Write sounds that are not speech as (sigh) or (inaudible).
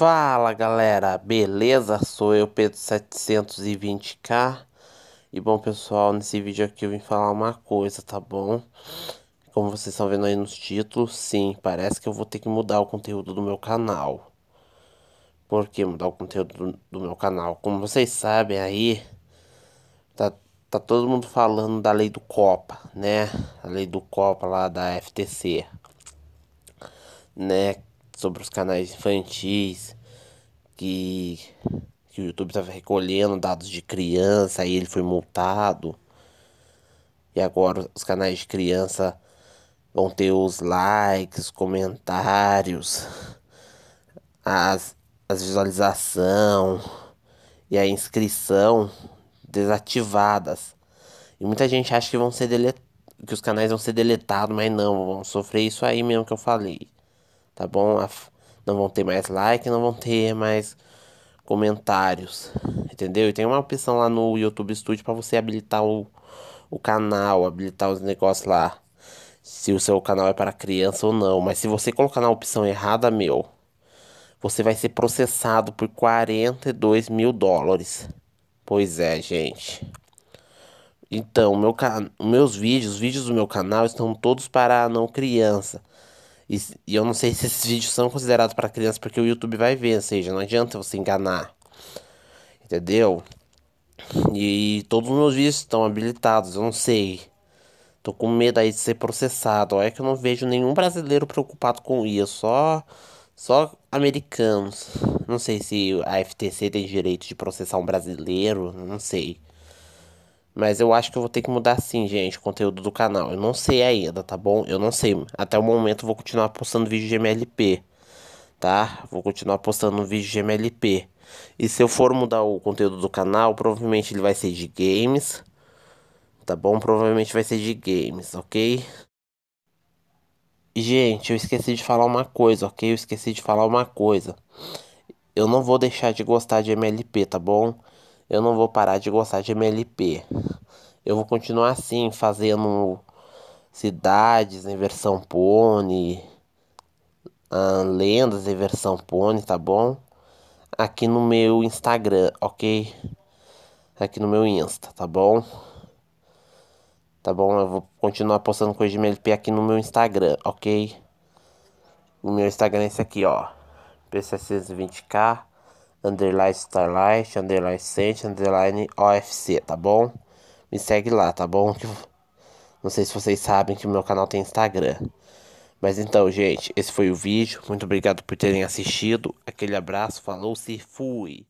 Fala galera, beleza? Sou eu, Pedro 720k. E bom pessoal, nesse vídeo aqui eu vim falar uma coisa, tá bom? Como vocês estão vendo aí nos títulos, sim, parece que eu vou ter que mudar o conteúdo do meu canal. Por que mudar o conteúdo do, do meu canal? Como vocês sabem aí, tá, tá todo mundo falando da lei do Copa, né? A lei do Copa lá da FTC. Né, sobre os canais infantis que, que o YouTube estava recolhendo dados de criança e ele foi multado. E agora os canais de criança vão ter os likes, comentários, as, as visualização e a inscrição desativadas. E muita gente acha que vão ser delet... que os canais vão ser deletados, mas não, vão sofrer isso aí mesmo que eu falei tá bom? Não vão ter mais like, não vão ter mais comentários, entendeu? E tem uma opção lá no YouTube Studio para você habilitar o, o canal, habilitar os negócios lá. Se o seu canal é para criança ou não. Mas se você colocar na opção errada, meu, você vai ser processado por 42 mil dólares. Pois é, gente. Então, meu meus vídeos, os vídeos do meu canal estão todos para não criança. E, e eu não sei se esses vídeos são considerados para crianças porque o YouTube vai ver, ou seja, não adianta você enganar. Entendeu? E todos os meus vídeos estão habilitados, eu não sei. Tô com medo aí de ser processado. É que eu não vejo nenhum brasileiro preocupado com isso, só só americanos. Não sei se a FTC tem direito de processar um brasileiro, não sei. Mas eu acho que eu vou ter que mudar sim, gente, o conteúdo do canal. Eu não sei ainda, tá bom? Eu não sei. Até o momento eu vou continuar postando vídeo de MLP, tá? Vou continuar postando vídeo de MLP. E se eu for mudar o conteúdo do canal, provavelmente ele vai ser de games, tá bom? Provavelmente vai ser de games, ok? Gente, eu esqueci de falar uma coisa, ok? Eu esqueci de falar uma coisa. Eu não vou deixar de gostar de MLP, tá bom? eu não vou parar de gostar de MLP. Eu vou continuar assim, fazendo cidades em versão pônei, ah, lendas em versão pônei, tá bom? Aqui no meu Instagram, ok? Aqui no meu Insta, tá bom? Tá bom? Eu vou continuar postando coisa de MLP aqui no meu Instagram, ok? O meu Instagram é esse aqui, ó. PCC20K underline starlight, underline sente, underline OFC, tá bom? Me segue lá, tá bom? (laughs) Não sei se vocês sabem que o meu canal tem Instagram. Mas então, gente, esse foi o vídeo. Muito obrigado por terem assistido. Aquele abraço, falou-se, fui!